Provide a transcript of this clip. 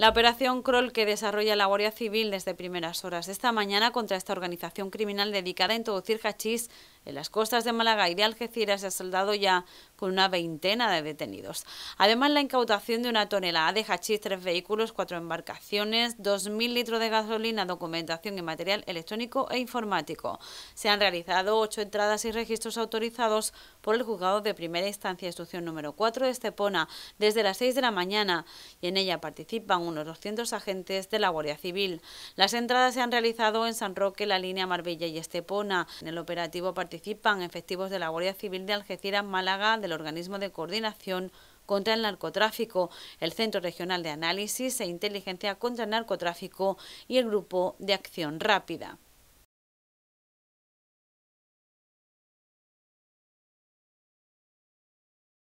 La operación Kroll que desarrolla la Guardia Civil desde primeras horas de esta mañana contra esta organización criminal dedicada a introducir hachís en las costas de Málaga y de Algeciras se ha soldado ya con una veintena de detenidos. Además, la incautación de una tonelada de hachís, tres vehículos, cuatro embarcaciones, 2.000 litros de gasolina, documentación y material electrónico e informático. Se han realizado ocho entradas y registros autorizados por el juzgado de primera instancia, instrucción número 4 de Estepona, desde las 6 de la mañana, y en ella participan unos 200 agentes de la Guardia Civil. Las entradas se han realizado en San Roque, la línea Marbella y Estepona. En el operativo participan participan efectivos de la Guardia Civil de Algeciras, Málaga, del Organismo de Coordinación contra el narcotráfico, el Centro Regional de Análisis e Inteligencia contra el Narcotráfico y el Grupo de Acción Rápida.